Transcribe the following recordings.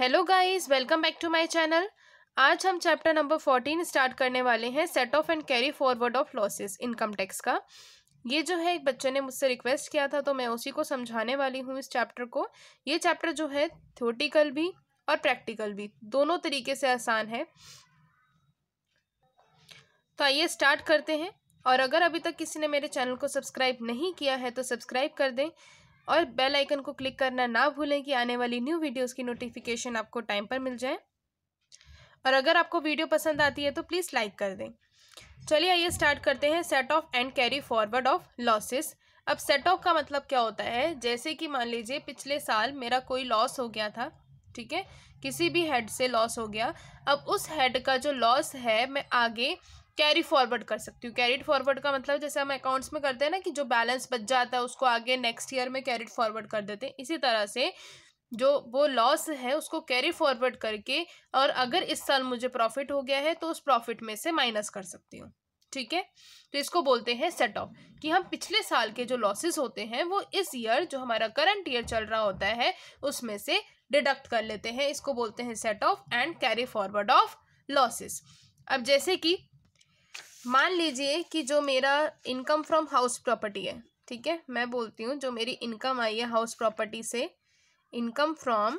hello guys welcome back to my channel आज हम chapter number fourteen start करने वाले हैं set off and carry forward of losses income tax का ये जो है एक बच्चे ने मुझसे रिक्वेस्ट किया था तो मैं उसी को समझाने वाली हूँ इस चैप्टर को ये चैप्टर जो है थ्योटिकल भी और प्रैक्टिकल भी दोनों तरीके से आसान है तो आइए स्टार्ट करते हैं और अगर अभी तक किसी ने मेरे चैनल को सब्सक्राइब नहीं किया है तो सब्सक्राइब कर दें और बेल आइकन को क्लिक करना ना भूलें कि आने वाली न्यू वीडियोस की नोटिफिकेशन आपको टाइम पर मिल जाए और अगर आपको वीडियो पसंद आती है तो प्लीज़ लाइक कर दें चलिए आइए स्टार्ट करते हैं set off and carry forward of losses अब सेट ऑफ का मतलब क्या होता है जैसे कि मान लीजिए पिछले साल मेरा कोई लॉस हो गया था ठीक है किसी भी हेड से लॉस हो गया अब उस हेड का जो लॉस है मैं आगे कैरी फॉरवर्ड कर सकती हूँ कैरिड फॉरवर्ड का मतलब जैसे हम अकाउंट्स में करते हैं ना कि जो बैलेंस बच जाता है उसको आगे नेक्स्ट ईयर में कैरिड फॉरवर्ड कर देते हैं इसी तरह से जो वो लॉस है उसको कैरी फॉरवर्ड करके और अगर इस साल मुझे प्रॉफिट हो गया है तो उस प्रॉफिट में से माइनस कर सकती हूँ ठीक है तो इसको बोलते हैं सेट ऑफ कि हम पिछले साल के जो लॉसेस होते हैं वो इस ईयर जो हमारा करंट ईयर चल रहा होता है उसमें से डिडक्ट कर लेते हैं इसको बोलते हैं set off and carry forward of losses अब जैसे कि मान लीजिए कि जो मेरा इनकम फ्रॉम हाउस प्रॉपर्टी है ठीक है मैं बोलती हूँ जो मेरी इनकम आई है हाउस प्रॉपर्टी से इनकम फ्रॉम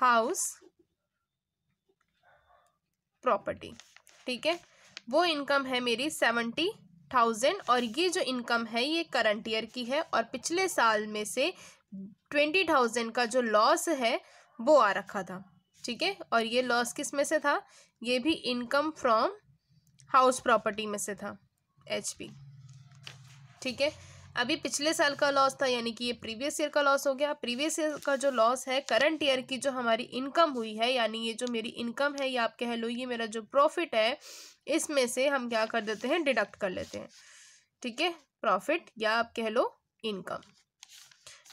हाउस प्रॉपर्टी ठीक है वो इनकम है मेरी सेवेंटी थाउजेंड और ये जो इनकम है ये करंट ईयर की है और पिछले साल में से ट्वेंटी थाउजेंड का जो लॉस है वो आ रखा था ठीक है और ये लॉस किस में से था ये भी इनकम फ्रॉम हाउस प्रॉपर्टी में से था एच पी ठीक है अभी पिछले साल का लॉस था यानी कि ये प्रीवियस ईयर का लॉस हो गया प्रीवियस ईयर का जो लॉस है करंट ईयर की जो हमारी इनकम हुई है यानी ये जो मेरी इनकम है या आप कह लो ये मेरा जो प्रॉफिट है इसमें से हम क्या कर देते हैं डिडक्ट कर लेते हैं ठीक है प्रॉफिट या आप कह लो इनकम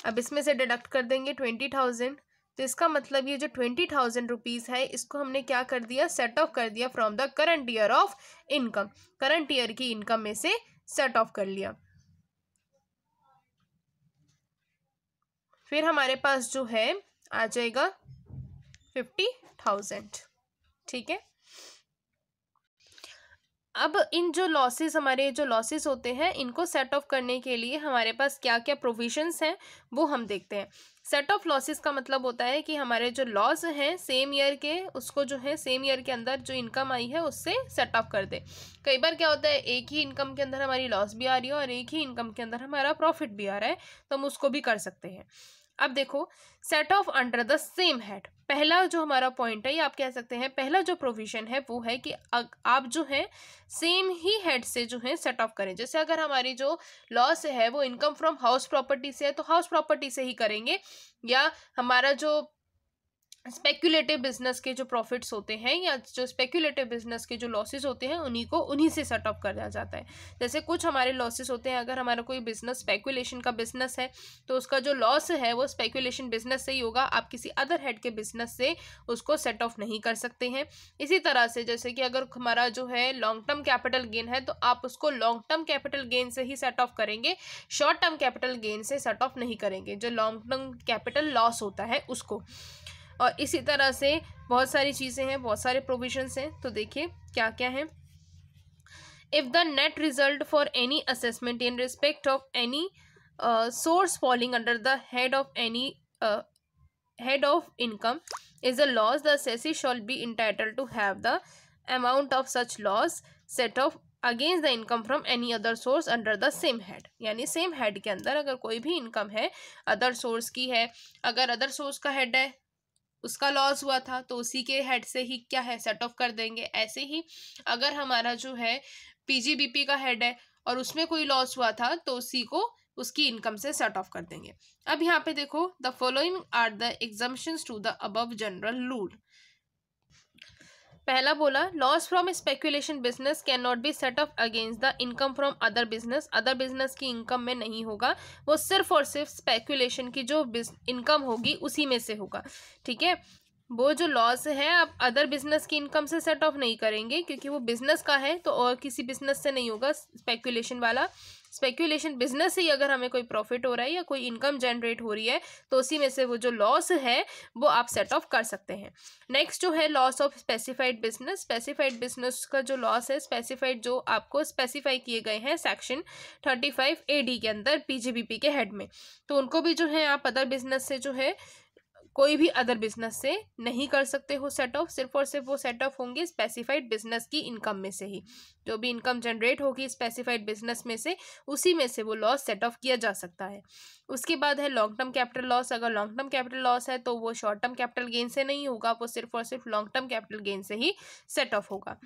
अब इसमें से डिडक्ट कर देंगे ट्वेंटी थाउजेंड तो इसका मतलब ये जो ट्वेंटी थाउजेंड रुपीज़ है इसको हमने क्या कर दिया सेट ऑफ कर दिया from the current year of income current year की इनकम में से सेट ऑफ कर लिया फिर हमारे पास जो है आ जाएगा फिफ्टी थाउजेंड ठीक है अब इन जो लॉसेस हमारे जो लॉसेस होते हैं इनको सेट ऑफ करने के लिए हमारे पास क्या क्या प्रोविजंस हैं वो हम देखते हैं सेट ऑफ लॉसेस का मतलब होता है कि हमारे जो लॉस हैं सेम ईयर के उसको जो है सेम ईयर के अंदर जो इनकम आई है उससे सेट ऑफ कर दे कई बार क्या होता है एक ही इनकम के अंदर हमारी लॉस भी आ रही है और एक ही इनकम के अंदर हमारा प्रॉफिट भी आ रहा है तो हम उसको भी कर सकते हैं अब देखो set off under the same head पहला जो हमारा पॉइंट है ये आप कह सकते हैं पहला जो प्रोविज़न है वो है कि आप जो है सेम ही हेड से जो है सेट ऑफ करें जैसे अगर हमारी जो लॉस है वो इनकम फ्रॉम हाउस प्रॉपर्टी से है तो हाउस प्रॉपर्टी से ही करेंगे या हमारा जो स्पेक्यूलेटिव बिजनेस के जो प्रॉफिट्स होते हैं या जो स्पेक्यूलेटिव बिजनेस के जो लॉसेस होते हैं उन्हीं को उन्हीं से सेट ऑफ कर दिया जाता है जैसे कुछ हमारे लॉसेस होते हैं अगर हमारा कोई बिजनेस स्पेकुलेशन का बिजनेस है तो उसका जो लॉस है वो स्पेकुलेशन बिजनेस से ही होगा आप किसी अदर हेड के बिजनेस से उसको सेट ऑफ नहीं कर सकते हैं इसी तरह से जैसे कि अगर हमारा जो है लॉन्ग टर्म कैपिटल गेन है तो आप उसको लॉन्ग टर्म कैपिटल गेन से ही सेट ऑफ करेंगे शॉर्ट टर्म कैपिटल गेन से सेट ऑफ नहीं करेंगे जो लॉन्ग टर्म कैपिटल लॉस होता है उसको और इसी तरह से बहुत सारी चीज़ें हैं बहुत सारे प्रोविजन्स हैं तो देखिए क्या क्या हैं if the net result for any assessment in respect of any source falling under the head of any head of income is a loss the assessee shall be entitled to have the amount of such loss set off against the income from any other source under the same head यानी same head के अंदर अगर कोई भी income है other source की है अगर अदर सोर्स का हेड है उसका लॉस हुआ था तो उसी के हेड से ही क्या है सेट ऑफ कर देंगे ऐसे ही अगर हमारा जो है पीजीबीपी का हेड है और उसमें कोई लॉस हुआ था तो उसी को उसकी इनकम से सेट ऑफ कर देंगे अब यहाँ पे देखो the following are the exceptions to the above general rule पहला बोला loss from speculation business can not be set off against the income from other business other business की इनकम में नहीं होगा वो सिर्फ और सिर्फ स्पेकुलेशन की जो इनकम होगी उसी में से होगा ठीक है वो जो लॉस है आप अदर बिजनेस की इनकम से सेट ऑफ नहीं करेंगे क्योंकि वो बिजनेस का है तो और किसी बिजनेस से नहीं होगा स्पेकुलेशन वाला स्पेक्यूलेशन बिजनेस से ही अगर हमें कोई प्रॉफिट हो रहा है या कोई इनकम जनरेट हो रही है तो उसी में से वो जो लॉस है वो आप सेट ऑफ कर सकते हैं नेक्स्ट जो है loss of specified business specified business का जो लॉस है स्पेसिफाइड जो आपको स्पेसिफाई किए गए हैं section thirty five A D के अंदर पी के हेड में तो उनको भी जो है आप अदर बिजनेस से जो है कोई भी अदर बिजनेस से नहीं कर सकते हो सेट ऑफ सिर्फ और सिर्फ वो सेट ऑफ होंगे स्पेसिफाइड बिजनेस की इनकम में से ही जो भी इनकम जनरेट होगी स्पेसिफाइड बिजनेस में से उसी में से वो लॉस सेट ऑफ किया जा सकता है उसके बाद है लॉन्ग टर्म कैपिटल लॉस अगर लॉन्ग टर्म कैपिटल लॉस है तो वो शॉर्ट टर्म कैपिटल गेन से नहीं होगा वो सिर्फ और सिर्फ लॉन्ग टर्म कैपिटल गेन से ही सेट ऑफ होगा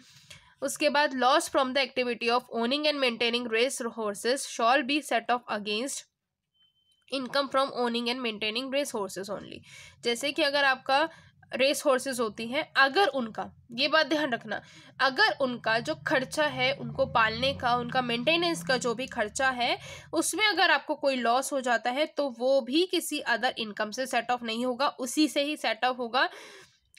उसके बाद loss from the activity of owning and maintaining race horses shall be set off against income from owning and maintaining race horses only जैसे कि अगर आपका रेस हॉर्सेस होती हैं अगर उनका ये बात ध्यान रखना अगर उनका जो खर्चा है उनको पालने का उनका मेंटेनेंस का जो भी खर्चा है उसमें अगर आपको कोई लॉस हो जाता है तो वो भी किसी अदर इनकम से सेट ऑफ नहीं होगा उसी से ही सेट ऑफ होगा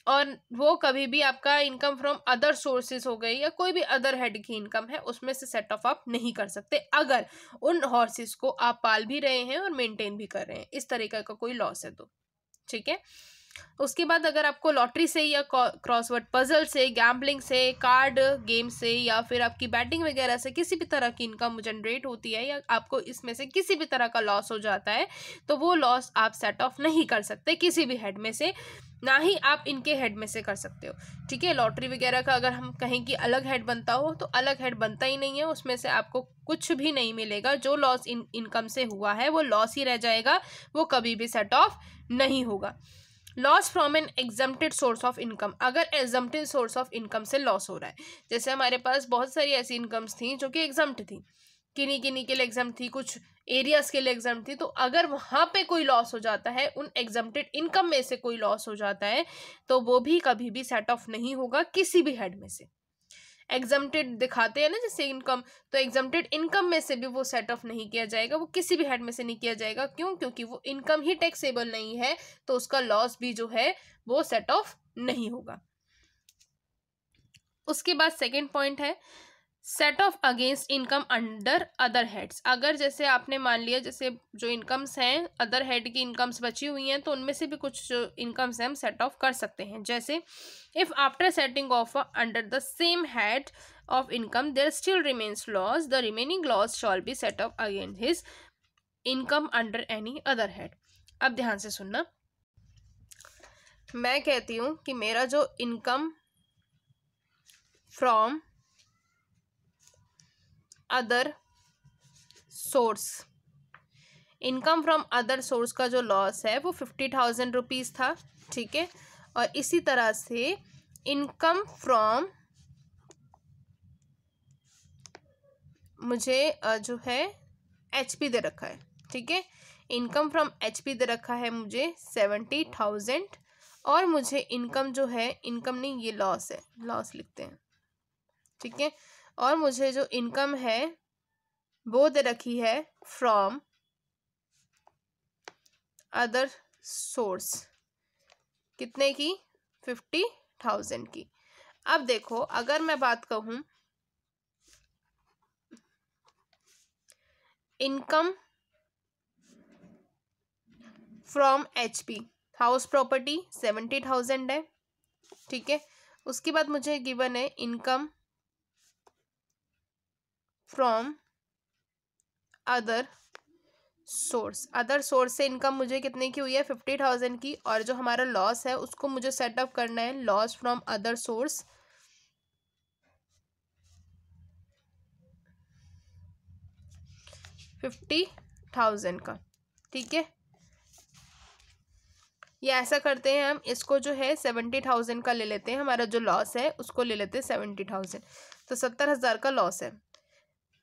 और वो कभी भी आपका इनकम फ्रॉम अदर सोर्सेज हो गई या कोई भी अदर हेड की इनकम है उसमें से सेट ऑफ आप नहीं कर सकते अगर उन हॉर्सेस को आप पाल भी रहे हैं और मेंटेन भी कर रहे हैं इस तरीके का कोई लॉस है तो ठीक है उसके बाद अगर आपको लॉटरी से या क्रॉसवर्ड पजल से गैम्बलिंग से कार्ड गेम से या फिर आपकी बैटिंग वगैरह से किसी भी तरह की इनकम जनरेट होती है या आपको इसमें से किसी भी तरह का लॉस हो जाता है तो वो लॉस आप सेट ऑफ नहीं कर सकते किसी भी हेड में से ना ही आप इनके हेड में से कर सकते हो ठीक है लॉटरी वगैरह का अगर हम कहें कि अलग हेड बनता हो तो अलग हेड बनता ही नहीं है उसमें से आपको कुछ भी नहीं मिलेगा जो लॉस इन इनकम से हुआ है वो लॉस ही रह जाएगा वो कभी भी सेट ऑफ नहीं होगा loss from an exempted source of income अगर एग्जम्प्टेड सोर्स ऑफ इनकम से लॉस हो रहा है जैसे हमारे पास बहुत सारी ऐसी इनकम्स थी जो कि एग्जम्प्ट थी किन्हीं किन्हीं के लिए एग्जाम थी कुछ एरियाज के लिए एग्जाम थी तो अगर वहाँ पे कोई लॉस हो जाता है उन एग्जाम्टेड इनकम में से कोई लॉस हो जाता है तो वो भी कभी भी सेट ऑफ नहीं होगा किसी भी हेड में से एग्जम्प्टेड दिखाते हैं ना जैसे इनकम तो एग्जम्प्टेड इनकम में से भी वो सेट ऑफ नहीं किया जाएगा वो किसी भी हेड में से नहीं किया जाएगा क्यों क्योंकि वो इनकम ही टैक्सेबल नहीं है तो उसका लॉस भी जो है वो सेट ऑफ नहीं होगा उसके बाद सेकेंड पॉइंट है set off against income under other heads अगर जैसे आपने मान लिया जैसे जो इनकम्स हैं अदर हेड की इनकम्स बची हुई हैं तो उनमें से भी कुछ जो इनकम्स हैं हम सेट ऑफ कर सकते हैं जैसे if after setting off under the same head of income there still remains loss the remaining loss shall be set off against his income under any other head अब ध्यान से सुनना मैं कहती हूँ कि मेरा जो income from other source income from other source का जो लॉस है वो फिफ्टी थाउजेंड रुपीज़ था ठीक है और इसी तरह से इनकम फ्रॉम मुझे जो है एच पी दे रखा है ठीक है इनकम फ्रॉम एच पी दे रखा है मुझे सेवेंटी थाउजेंड और मुझे इनकम जो है इनकम नहीं ये लॉस है लॉस लिखते हैं ठीक है और मुझे जो इनकम है वो दे रखी है फ्रॉम अदर सोर्स कितने की फिफ्टी थाउजेंड की अब देखो अगर मैं बात कहूँ income from H P house property seventy thousand है ठीक है उसके बाद मुझे गिवन है income from other source other source से इनकम मुझे कितने की हुई है फिफ्टी थाउजेंड की और जो हमारा लॉस है उसको मुझे सेटअप करना है loss from other source fifty thousand का ठीक है ये ऐसा करते हैं हम इसको जो है सेवेंटी थाउजेंड का ले लेते हैं हमारा जो लॉस है उसको ले लेते हैं सेवेंटी थाउजेंड तो सत्तर हज़ार का लॉस है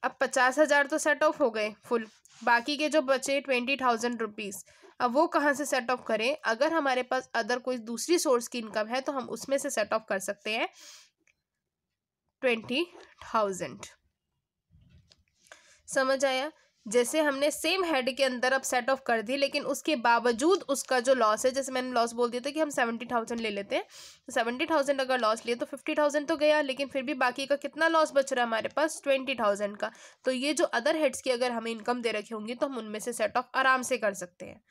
अब पचास हज़ार तो सेट ऑफ हो गए फुल बाकी के जो बचे ट्वेंटी थाउजेंड रुपीज़ अब वो कहाँ से सेट ऑफ करें अगर हमारे पास अदर कोई दूसरी सोर्स की इनकम है तो हम उसमें से सेट ऑफ कर सकते हैं ट्वेंटी थाउजेंड समझ आया जैसे हमने सेम हेड के अंदर अब सेट ऑफ कर दी लेकिन उसके बावजूद उसका जो लॉस है जैसे मैंने लॉस बोल दिया था कि हम सेवेंटी थाउजेंड ले लेते हैं तो सेवेंटी थाउजेंड अगर लॉस लिए तो फिफ्टी थाउजेंड तो गया लेकिन फिर भी बाकी का कितना लॉस बच रहा है हमारे पास ट्वेंटी थाउजेंड का तो ये जो अदर हेड्स की अगर हमें इनकम दे रखी होंगी तो हम उनमें से सेट ऑफ आराम से कर सकते हैं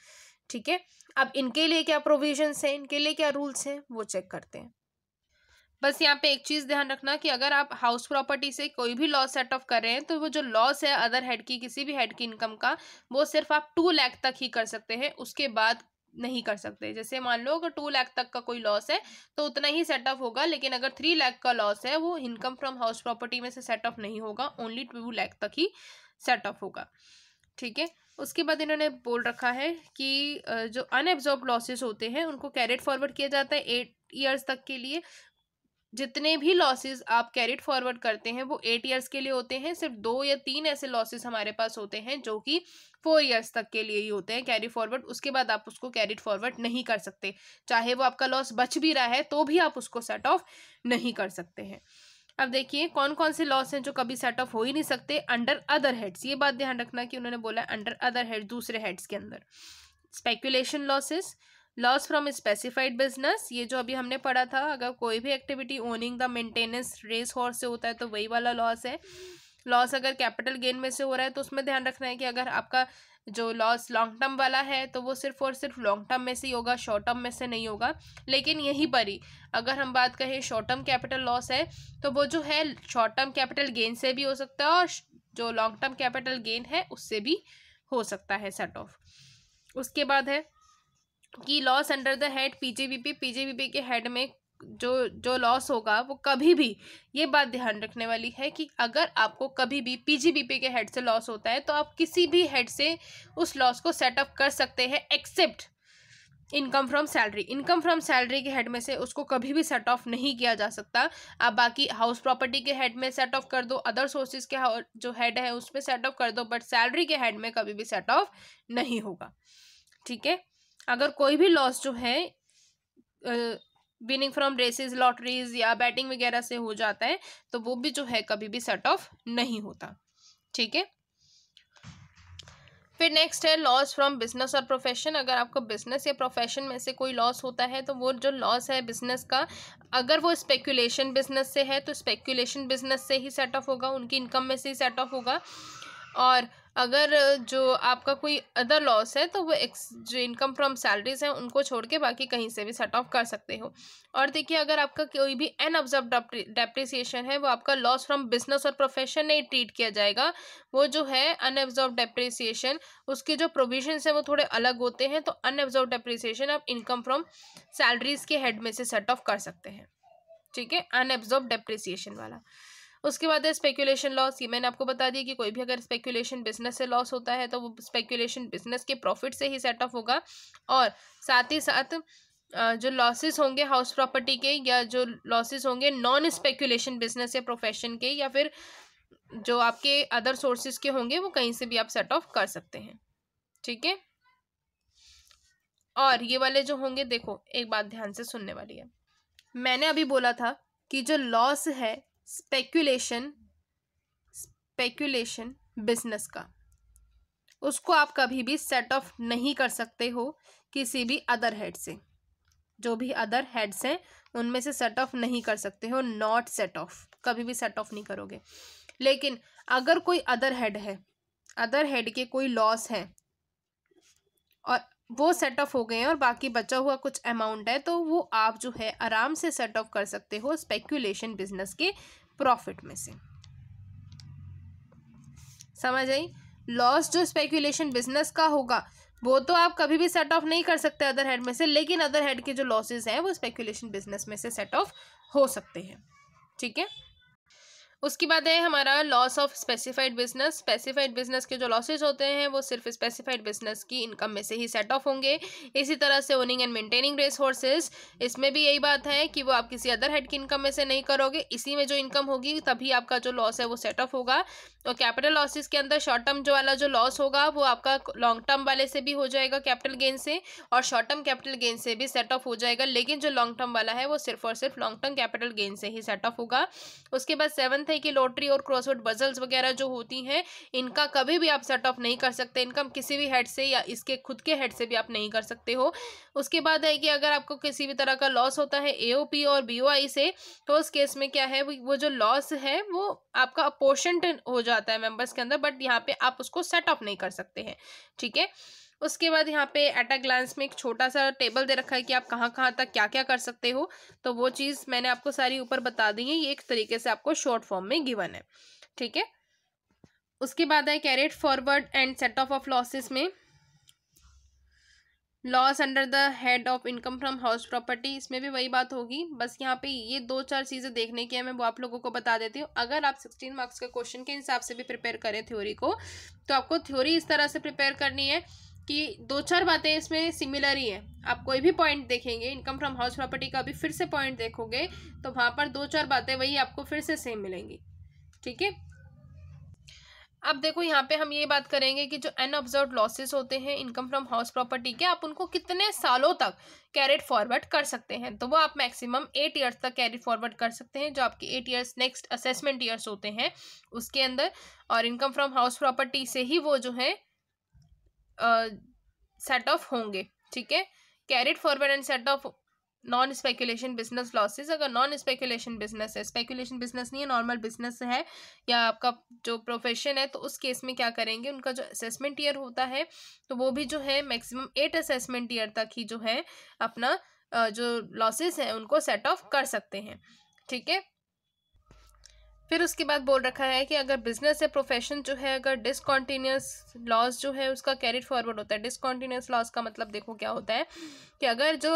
ठीक है अब इनके लिए क्या प्रोविजन्स हैं इनके लिए क्या रूल्स हैं वो चेक करते हैं बस यहाँ पे एक चीज़ ध्यान रखना कि अगर आप हाउस प्रॉपर्टी से कोई भी लॉस सेट ऑफ कर रहे हैं तो वो जो लॉस है अदर हेड की किसी भी हेड की इनकम का वो सिर्फ आप टू लैख तक ही कर सकते हैं उसके बाद नहीं कर सकते जैसे मान लो अगर टू लाख तक का कोई लॉस है तो उतना ही सेट ऑफ होगा लेकिन अगर थ्री लाख का लॉस है वो इनकम फ्रॉम हाउस प्रॉपर्टी में से सेट ऑफ नहीं होगा ओनली टू लाख तक ही सेट ऑफ होगा ठीक है उसके बाद इन्होंने बोल रखा है कि जो अनएब्जॉर्ब लॉसेस होते हैं उनको कैरेट फॉरवर्ड किया जाता है एट ईयर्स तक के लिए जितने भी लॉसेज आप कैरिट फॉरवर्ड करते हैं वो एट ईयर्स के लिए होते हैं सिर्फ दो या तीन ऐसे लॉसेज हमारे पास होते हैं जो कि फोर ईयर्स तक के लिए ही होते हैं कैरी फॉरवर्ड उसके बाद आप उसको कैरिट फॉरवर्ड नहीं कर सकते चाहे वो आपका लॉस बच भी रहा है तो भी आप उसको सेट ऑफ नहीं कर सकते हैं अब देखिए कौन कौन से लॉस हैं जो कभी सेट ऑफ हो ही नहीं सकते अंडर अदर हेड्स ये बात ध्यान रखना कि उन्होंने बोला अंडर अदर हेड दूसरे हेड्स के अंदर speculation losses loss from specified business ये जो अभी हमने पढ़ा था अगर कोई भी activity owning the maintenance race horse से होता है तो वही वाला लॉस है लॉस अगर कैपिटल गेन में से हो रहा है तो उसमें ध्यान रखना है कि अगर आपका जो लॉस लॉन्ग टर्म वाला है तो वो सिर्फ और सिर्फ लॉन्ग टर्म में से ही होगा शॉर्ट टर्म में से नहीं होगा लेकिन यहीं पर ही अगर हम बात करें शॉर्ट टर्म कैपिटल लॉस है तो वो जो है शॉर्ट टर्म कैपिटल गेन से भी हो सकता है और जो लॉन्ग टर्म कैपिटल गेन है उससे भी हो सकता है सेट ऑफ उसके बाद है कि loss under the head PGBP PGBP के हेड में जो जो लॉस होगा वो कभी भी ये बात ध्यान रखने वाली है कि अगर आपको कभी भी पीजीबीपी के हेड से लॉस होता है तो आप किसी भी हेड से उस लॉस को सेटअप कर सकते हैं except income from salary income from salary के हेड में से उसको कभी भी सेट ऑफ नहीं किया जा सकता आप बाकी हाउस प्रॉपर्टी के हेड में सेट ऑफ कर दो अदर सोर्सेज के जो हेड है उसमें सेट ऑफ कर दो बट सैलरी के हेड में कभी भी सेट ऑफ नहीं होगा ठीक है अगर कोई भी लॉस जो है विनिंग फ्रॉम रेसेस लॉटरीज या बैटिंग वगैरह से हो जाता है तो वो भी जो है कभी भी सेट ऑफ नहीं होता ठीक है फिर नेक्स्ट है लॉस फ्रॉम बिजनेस और प्रोफेशन अगर आपको बिजनेस या प्रोफेशन में से कोई लॉस होता है तो वो जो लॉस है बिजनेस का अगर वो स्पेक्यूलेशन बिजनेस से है तो स्पेक्यूलेशन बिजनेस से ही सेट ऑफ होगा उनकी इनकम में से ही सेट ऑफ होगा और अगर जो आपका कोई अदर लॉस है तो वो एक्स जो इनकम फ्रॉम सैलरीज हैं उनको छोड़ के बाकी कहीं से भी सेट ऑफ कर सकते हो और देखिए अगर आपका कोई भी एन ऑब्जर्व डेप्रिसिएशन है वो आपका लॉस फ्रॉम बिजनेस और प्रोफेशन नहीं ट्रीट किया जाएगा वो जो है अनऑब्जर्व डेप्रिसिएशन उसके जो प्रोविजन हैं वो थोड़े अलग होते हैं तो अनऑब्जर्व डेप्रिसिएशन आप इनकम फ्रॉम सैलरीज के हेड में से सेट ऑफ कर सकते हैं ठीक है अनऑब्जर्व डेप्रिसिएशन वाला उसके बाद है स्पेकुलेशन लॉस ये मैंने आपको बता दिया कि कोई भी अगर स्पेकुलेशन बिजनेस से लॉस होता है तो वो स्पेकुलेशन बिजनेस के प्रॉफिट से ही सेट ऑफ होगा और साथ ही साथ जो लॉसेस होंगे हाउस प्रॉपर्टी के या जो लॉसेस होंगे नॉन स्पेकुलेशन बिजनेस या प्रोफेशन के या फिर जो आपके अदर सोर्सेज के होंगे वो कहीं से भी आप सेट ऑफ कर सकते हैं ठीक है और ये वाले जो होंगे देखो एक बात ध्यान से सुनने वाली है मैंने अभी बोला था कि जो लॉस है स्पेकुलेशन स्पेकुलेशन बिजनेस का उसको आप कभी भी सेट ऑफ नहीं कर सकते हो किसी भी अदर हेड से जो भी अदर हेड्स हैं उनमें से सेट ऑफ नहीं कर सकते हो नॉट सेट ऑफ कभी भी सेट ऑफ नहीं करोगे लेकिन अगर कोई अदर हेड है अदर हेड के कोई लॉस है और वो सेट ऑफ हो गए हैं और बाकी बचा हुआ कुछ अमाउंट है तो वो आप जो है आराम से सेट ऑफ कर सकते हो स्पेक्यूलेशन बिजनेस के प्रॉफिट में से समझ आई लॉस जो स्पेक्यूलेशन बिजनेस का होगा वो तो आप कभी भी सेट ऑफ नहीं कर सकते अदर हेड में से लेकिन अदर हेड के जो लॉसेज हैं वो स्पेक्यूलेशन बिजनेस में से सेट ऑफ हो सकते हैं ठीक है उसके बाद है हमारा loss of specified business specified business के जो लॉसेज होते हैं वो सिर्फ स्पेसिफाइड बिजनेस की इनकम में से ही सेट ऑफ होंगे इसी तरह से owning and maintaining race horses इसमें भी यही बात है कि वो आप किसी अदर हेड की इनकम में से नहीं करोगे इसी में जो इनकम होगी तभी आपका जो लॉस है वो सेट ऑफ होगा तो कैपिटल लॉसेस के अंदर शॉर्ट टर्म जो वाला जो लॉस होगा वो आपका लॉन्ग टर्म वाले से भी हो जाएगा कैपिटल गेन से और शॉर्ट टर्म कैपिटल गेन से भी सेट ऑफ हो जाएगा लेकिन जो लॉन्ग टर्म वाला है वो सिर्फ और सिर्फ लॉन्ग टर्म कैपिटल गेन से ही सेट ऑफ होगा उसके बाद सेवन्थ है कि लॉटरी और क्रॉसवर्ड बजल्स वगैरह जो होती हैं इनका कभी भी आप सेट ऑफ नहीं कर सकते इनकम किसी भी हेड से या इसके खुद के हेड से भी आप नहीं कर सकते हो उसके बाद है कि अगर आपको किसी भी तरह का लॉस होता है ए और बी से तो उस केस में क्या है वो जो लॉस है वो आपका अपोर्शन हो जाता आता है मेंबर्स के अंदर बट यहाँ पे आप उसको सेट ऑफ नहीं कर सकते हैं ठीक है उसके बाद यहाँ पे एट अ ग्लांस में एक छोटा सा टेबल दे रखा है कि आप कहाँ कहाँ तक क्या क्या कर सकते हो तो वो चीज़ मैंने आपको सारी ऊपर बता दी है ये एक तरीके से आपको शॉर्ट फॉर्म में गिवन है ठीक है उसके बाद है carried forward and set off off losses में loss under the head of income from house property इसमें भी वही बात होगी बस यहाँ पे ये दो चार चीज़ें देखने की है मैं वो आप लोगों को बता देती हूँ अगर आप सिक्सटीन मार्क्स के क्वेश्चन के हिसाब से भी प्रिपेयर करें थ्योरी को तो आपको थ्योरी इस तरह से प्रिपेयर करनी है कि दो चार बातें इसमें सिमिलर ही हैं आप कोई भी पॉइंट देखेंगे इनकम फ्रॉम हाउस प्रॉपर्टी का भी फिर से पॉइंट देखोगे तो वहाँ पर दो चार बातें वही आपको फिर से सेम मिलेंगी ठीक है अब देखो यहाँ पे हम ये बात करेंगे कि जो अनऑब्जर्व लॉसेस होते हैं इनकम फ्रॉम हाउस प्रॉपर्टी के आप उनको कितने सालों तक कैरेट फॉरवर्ड कर सकते हैं तो वो आप मैक्सिमम एट ईयर्स तक कैरेट फॉरवर्ड कर सकते हैं जो आपके eight years next assessment years होते हैं उसके अंदर और इनकम फ्रॉम हाउस प्रॉपर्टी से ही वो जो है सेट ऑफ होंगे ठीक है carried forward and set off non speculation business losses अगर नॉन स्पेकुलेशन बिजनेस है स्पेकुलेशन बिजनेस नहीं है नॉर्मल बिजनेस है या आपका जो प्रोफेशन है तो उस केस में क्या करेंगे उनका जो असेसमेंट ईयर होता है तो वो भी जो है मैक्सिमम एट असेसमेंट ईयर तक ही जो है अपना जो लॉसेस हैं उनको सेट ऑफ कर सकते हैं ठीक है फिर उसके बाद बोल रखा है कि अगर बिजनेस या प्रोफेशन जो है अगर डिसकॉन्टीन्यूस लॉस जो है उसका कैरिट फॉरवर्ड होता है डिसकॉन्टीन्यूस लॉस का मतलब देखो क्या होता है कि अगर जो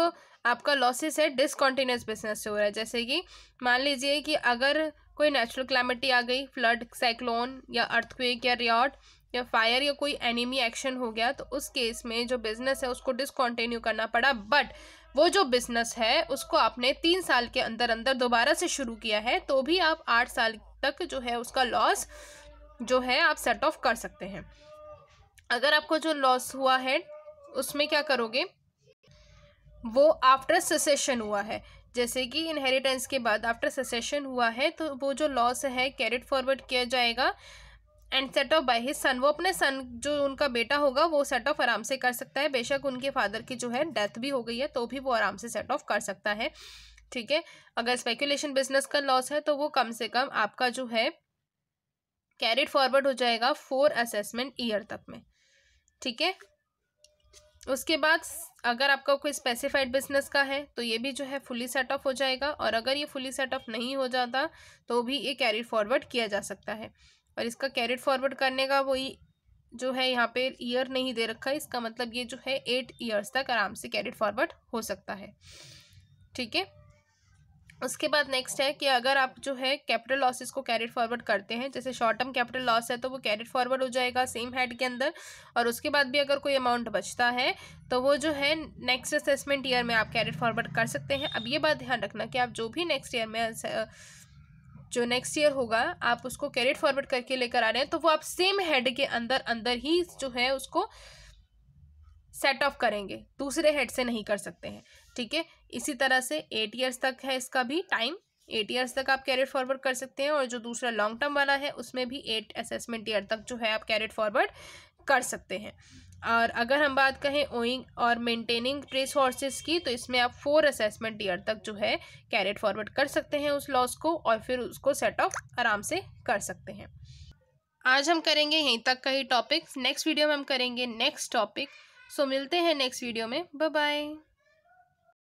आपका लॉसेस है डिसकॉन्टीन्यूस बिजनेस से हो रहा है जैसे कि मान लीजिए कि अगर कोई नेचुरल क्लैमिटी आ गई फ्लड साइक्लोन या अर्थक्वेक या रियॉट या फायर या कोई एनिमी एक्शन हो गया तो उस केस में जो बिजनेस है उसको डिसकॉन्टिन्यू करना पड़ा बट वो जो बिजनेस है उसको आपने तीन साल के अंदर अंदर दोबारा से शुरू किया है तो भी आप आठ साल तक जो है उसका लॉस जो है आप सेट ऑफ कर सकते हैं अगर आपको जो लॉस हुआ है उसमें क्या करोगे वो आफ्टर सेसेशन हुआ है जैसे कि इनहेरिटेंस के बाद आफ्टर सेसेशन हुआ है तो वो जो लॉस है कैरिट फॉरवर्ड किया जाएगा and set off by his son वो अपने सन जो उनका बेटा होगा वो सेट ऑफ आराम से कर सकता है बेशक उनके फादर की जो है डेथ भी हो गई है तो भी वो आराम से सेट ऑफ कर सकता है ठीक है अगर स्पेकुलेशन बिजनेस का लॉस है तो वो कम से कम आपका जो है कैरिड फॉरवर्ड हो जाएगा फोर असेसमेंट ईयर तक में ठीक है उसके बाद अगर आपका कोई स्पेसिफाइड बिजनेस का है तो ये भी जो है फुली सेट ऑफ हो जाएगा और अगर ये फुली सेट ऑफ नहीं हो जाता तो भी ये कैरी फॉरवर्ड किया जा सकता है और इसका कैरेट फॉरवर्ड करने का वही जो है यहाँ पे ईयर नहीं दे रखा है इसका मतलब ये जो है एट ईयर्स तक आराम से कैरेट फॉरवर्ड हो सकता है ठीक है उसके बाद नेक्स्ट है कि अगर आप जो है कैपिटल लॉसेस को कैरेट फॉरवर्ड करते हैं जैसे शॉर्ट टर्म कैपिटल लॉस है तो वो कैरेट फॉरवर्ड हो जाएगा सेम हेड के अंदर और उसके बाद भी अगर कोई अमाउंट बचता है तो वो जो है नेक्स्ट असेसमेंट ईयर में आप कैरेट फॉरवर्ड कर सकते हैं अब ये बात ध्यान रखना कि आप जो भी नेक्स्ट ईयर में जो नेक्स्ट ईयर होगा आप उसको कैरेट फॉरवर्ड करके लेकर आ रहे हैं तो वो आप सेम हेड के अंदर अंदर ही जो है उसको सेट ऑफ करेंगे दूसरे हेड से नहीं कर सकते हैं ठीक है इसी तरह से एट ईयर्स तक है इसका भी टाइम एट ईयर्स तक आप कैरेट फॉरवर्ड कर सकते हैं और जो दूसरा लॉन्ग टर्म वाला है उसमें भी एट असेसमेंट ईयर तक जो है आप कैरेट फॉरवर्ड कर सकते हैं और अगर हम बात कहें ओइंग और मेंटेनिंग ट्रेस हॉर्सेस की तो इसमें आप फोर असेसमेंट ईयर तक जो है कैरेट फॉरवर्ड कर सकते हैं उस लॉस को और फिर उसको सेट ऑफ आराम से कर सकते हैं आज हम करेंगे यहीं तक का ही टॉपिक नेक्स्ट वीडियो में हम करेंगे नेक्स्ट टॉपिक सो मिलते हैं नेक्स्ट वीडियो में बाय